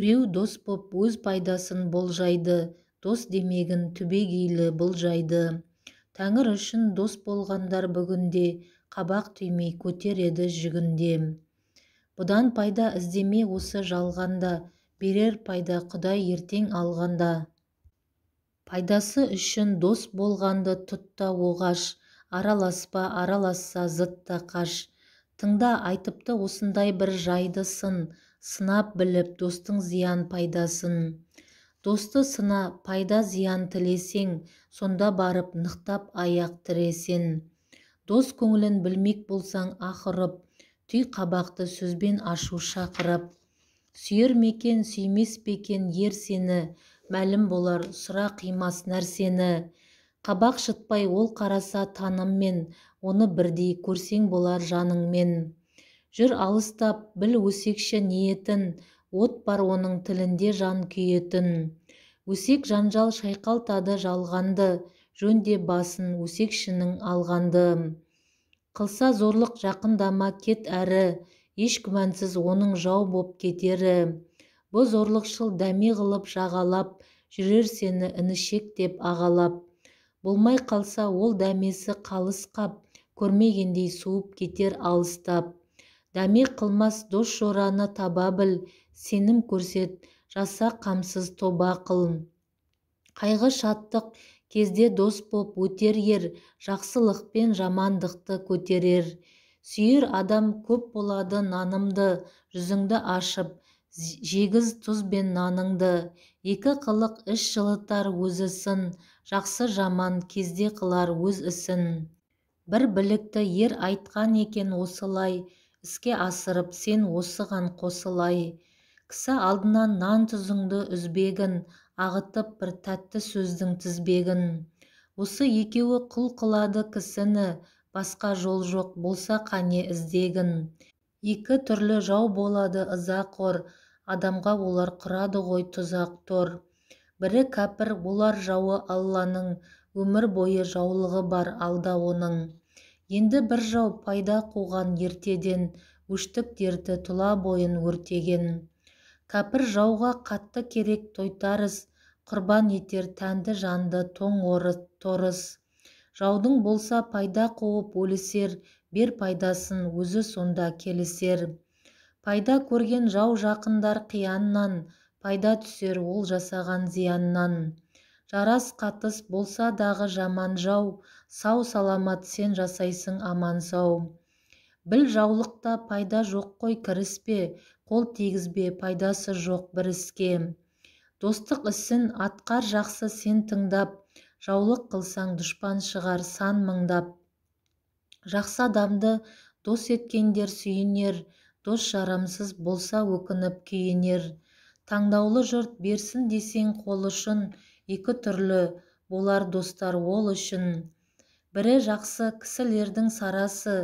біреу дос боп өз пайдасын болжайды дос демегін түбегейлі болжайды тәңір үшін дос болғандар бүгінде қабақ түймей көтереді жүгінде. бұдан пайда іздеме осы жалғанда берер пайда құдай ертең алғанда пайдасы үшін дос болғанды тұтта оғаш араласпа араласса зытта қаш тыңда айтыпты осындай бір жайды сын сынап біліп достың зиян пайдасын досты сына пайда зиян тілесең сонда барып нықтап аяқ тіресен дос көңілін білмек болсаң ақырып түй қабақты сөзбен ашу шақырып сүйер мекен сүймес пекен ер сені мәлім болар сұра қимас нәрсені қабақ шытпай ол қараса таныммен оны бірдей көрсең болар жаныңмен жүр алыстап біл өсекші ниетін от бар оның тілінде жан күйетін өсек жанжал шайқалтады жалғанды жөнде басын өсекшінің алғанды қылса зорлық жақындама кет әрі еш күмәнсіз оның жау боп кетері бұ зорлықшыл дәме қылып жағалап жүрер сені інішек деп ағалап болмай қалса ол дәмесі қалыс қап көрмегендей суып кетер алыстап дәме қылмас дос жораны таба біл сенім көрсет жаса қамсыз тоба қыл қайғы шаттық кезде дос боп өтер ер жақсылық пен жамандықты көтерер сүйер адам көп болады нанымды жүзіңді ашып жегіз тұз бен наныңды екі қылық іш жылытар өзі сын жақсы жаман кезде қылар өз ісін бір білікті ер айтқан екен осылай іске асырып сен осыған қосылай кісі алдынан нан тұзыңды үзбегін ағытып бір тәтті сөздің тізбегін осы екеуі құл қылады кісіні басқа жол жоқ болса қане іздегін екі түрлі жау болады ыза қор адамға олар құрады ғой тұзақ тор бірі кәпір олар жауы алланың өмір бойы жаулығы бар алда оның енді бір жау пайда қуған ертеден өштік дерті тұла бойын өртеген кәпір жауға қатты керек тойтарыс құрбан етер тәнді жанды тоң торыс жаудың болса пайда қуып өлісер бер пайдасын өзі сонда келісер пайда көрген жау жақындар қияннан пайда түсер ол жасаған зияннан жарас-қатыс болса дағы жаман жау сау-саламат сен жасайсың аман-сау біл жаулықта пайда жоқ қой кіріспе қол тегізбе пайдасы жоқ бір іске достық ісін атқар жақсы сен тыңдап жаулық қылсаң дұшпан шығар сан мыңдап жақсы адамды дос еткендер сүйінер дос жарамсыз болса өкініп күйінер таңдаулы жұрт берсін десең қол ұшын екі түрлі болар достар ол үшін бірі жақсы кісілердің сарасы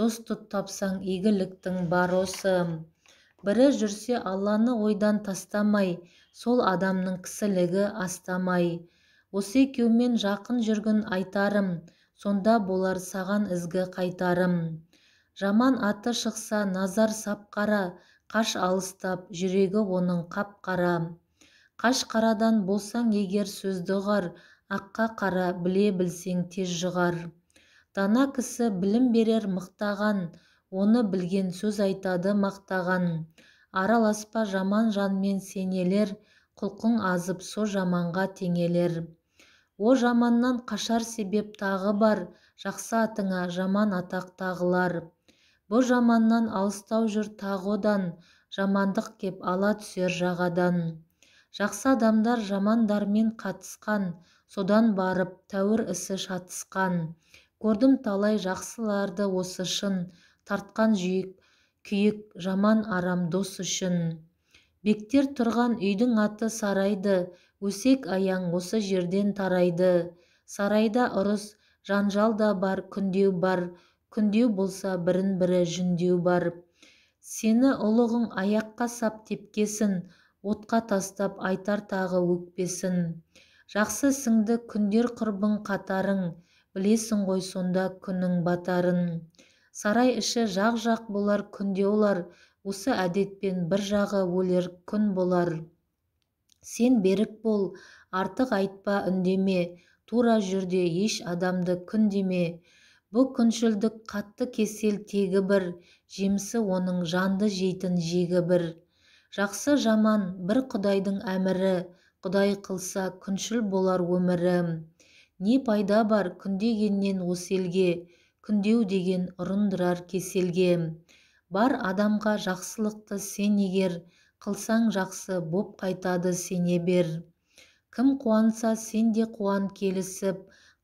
дос тұт тапсаң игіліктің бар осы бірі жүрсе алланы ойдан тастамай сол адамның кісілігі астамай осы екеумен жақын жүргін айтарым сонда болар саған ізгі қайтарым жаман аты шықса назар сап қара қаш алыстап жүрегі оның қап қара Қаш қарадан болсаң егер сөзді ұғар аққа қара біле білсең тез жығар. дана кісі білім берер мықтаған оны білген сөз айтады мақтаған араласпа жаман жанмен сенелер құлқың азып со жаманға теңелер о жаманнан қашар себеп тағы бар жақсы атыңа жаман атақ тағылар бұ жаманнан алыстау жүр тағы одан жамандық кеп ала түсер жағадан жақсы адамдар жамандармен қатысқан содан барып тәуір ісі шатысқан көрдім талай жақсыларды осы шын тартқан жүйек күйік, жаман арам дос үшін бектер тұрған үйдің аты сарайды өсек аяң осы жерден тарайды сарайда ұрыс жанжал да бар күндеу бар күндеу болса бірін бірі жүндеу бар сені ұлығың аяққа сап тепкесін отқа тастап айтар тағы өкпесін жақсы сыңды күндер құрбың қатарың білесің ғой сонда күнің батарын сарай іші жақ жақ болар күнде олар осы әдетпен бір жағы өлер күн болар сен берік бол артық айтпа үндеме тура жүрде еш адамды күндеме бұл күншілдік қатты кесел тегі бір жемісі оның жанды жейтін жегі бір жақсы жаман бір құдайдың әмірі құдай қылса күншіл болар өмірім не пайда бар күндегеннен осы елге күндеу деген ұрындырар кеселге бар адамға жақсылықты сен егер қылсаң жақсы боп қайтады сене бер кім қуанса сен де қуан келісіп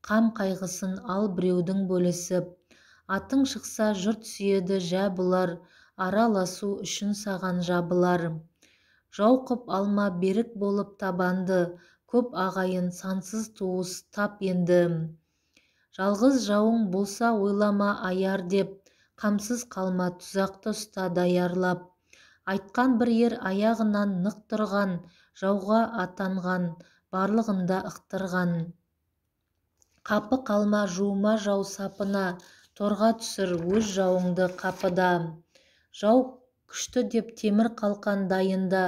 қам қайғысын ал біреудің бөлісіп атың шықса жұрт сүйеді жә бұлар араласу үшін саған жабыларым жау қып алма берік болып табанды көп ағайын сансыз туыс тап енді жалғыз жауың болса ойлама аяр деп қамсыз қалма тұзақты ұста даярлап айтқан бір ер аяғынан нық тұрған жауға атанған барлығында ықтырған қапы қалма жуыма жау сапына торға түсір өз жауыңды қапыда жау күшті деп темір қалқан дайында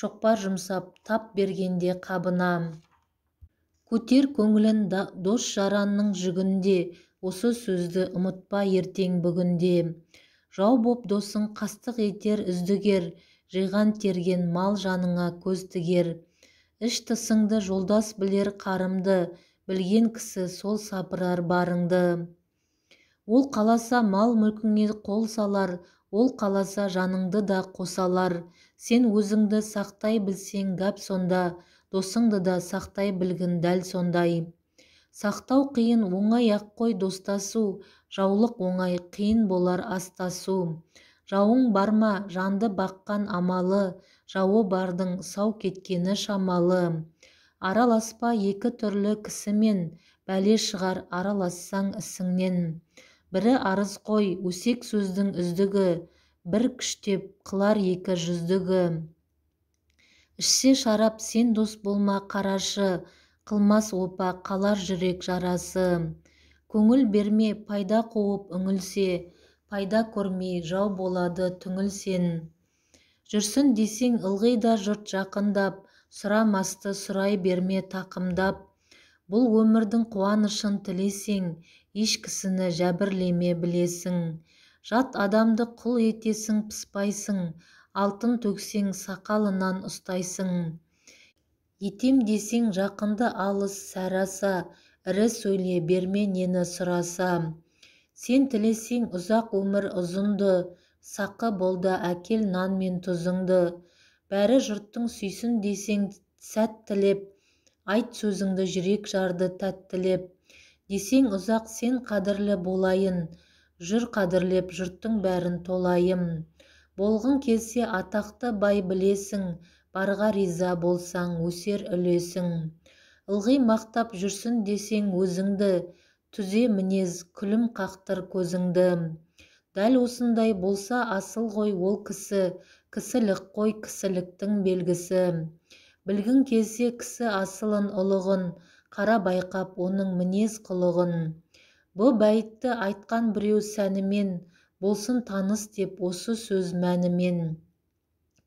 шоқпар жұмсап тап бергенде қабына көтер көңілін дос жаранның жүгінде осы сөзді ұмытпа ертең бүгінде жау боп досың қастық етер үздігер жиған терген мал жаныңа көз тігер іш тысыңды жолдас білер қарымды білген кісі сол сапырар барыңды ол қаласа мал мүлкіңе қол салар ол қаласа жаныңды да қосалар, алар сен өзіңді сақтай білсең гәп сонда досыңды да сақтай білгін дәл сондай сақтау қиын оңай ақ қой достасу жаулық оңай қиын болар астасу жауың барма жанды баққан амалы жауы бардың сау кеткені шамалы араласпа екі түрлі кісімен бәле шығар аралассаң ісіңнен бірі арыз қой өсек сөздің үздігі бір күштеп қылар екі жүздігі ішсе шарап сен дос болма қарашы қылмас опа қалар жүрек жарасы көңіл берме пайда қуып үңілсе пайда көрмей жау болады түңілсен жүрсін десең ылғи да жұрт жақындап сұрамасты сұрай берме тақымдап бұл өмірдің қуанышын тілесең еш кісіні жәбірлеме білесің жат адамды құл етесің пыспайсың алтын төксең сақалынан ұстайсың етем десең жақынды алыс сәраса ірі сөйле берме нені сұраса сен тілесең ұзақ өмір ұзынды сақы болды әкел нан мен тұзыңды бәрі жұрттың сүйсін десең сәт тілеп айт сөзіңді жүрек жарды тәттілеп десең ұзақ сен қадірлі болайын жүр қадірлеп жұрттың бәрін толайым болғың келсе атақты бай білесің барға риза болсаң өсер үлесің ылғи мақтап жүрсін десең өзіңді түзе мінез күлім қақтыр көзіңді дәл осындай болса асыл ғой ол кісі кісілік қой кісіліктің белгісі білгің келсе кісі асылын ұлығын қара байқап оның мінез қылығын бұ бәйтті айтқан біреу сәнімен болсын таныс деп осы сөз мәнімен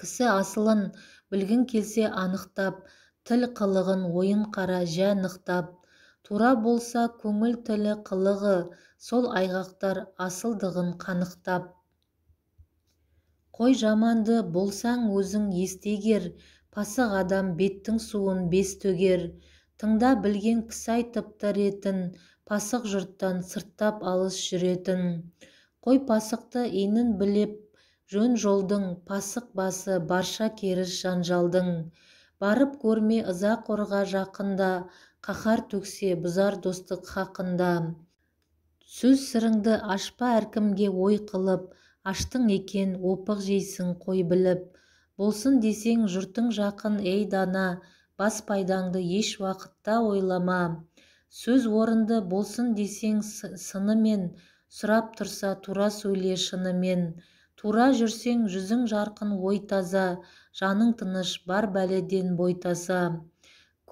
кісі асылын білгің келсе анықтап тіл қылығын ойын қара жә нықтап тура болса көңіл тілі қылығы сол айғақтар асылдығын қанықтап қой жаманды болсаң өзің естегер пасық адам беттің суын бес төгер тыңда білген кісі айтып ретін пасық жұрттан сырттап алыс жүретін қой пасықты енін білеп жөн жолдың пасық басы барша керіс жанжалдың барып көрме ыза қорға жақында қаһар төксе бұзар достық хақында сөз сырыңды ашпа әркімге ой қылып аштың екен опық жейсің қой біліп болсын десең жұртың жақын ей дана бас пайдаңды еш уақытта ойлама сөз орынды болсын десең сынымен сұрап тұрса тура сөйле шынымен тура жүрсең жүзің жарқын ой таза жаның тыныш бар бәледен бойтаса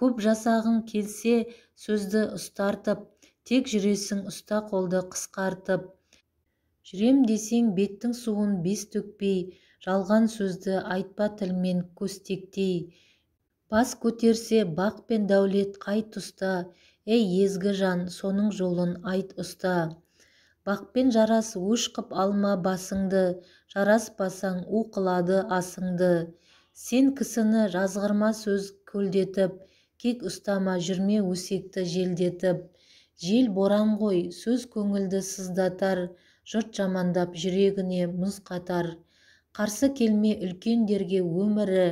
көп жасағың келсе сөзді ұстартып тек жүресің ұста қолды қысқартып жүрем десең беттің суын бес төкпей жалған сөзді айтпа тілмен көстектей бас көтерсе бақ пен дәулет қай тұста ей езгі жан соның жолын айт ұста бақпен жарас өш қып алма басыңды жараспасаң у қылады асыңды сен кісіні жазғырма сөз көлдетіп кек ұстама жүрме өсекті желдетіп жел боран ғой сөз көңілді сыздатар жұрт жамандап жүрегіне мұз қатар қарсы келме үлкендерге өмірі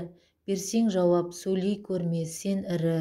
берсең жауап сөйлей көрме сен ірі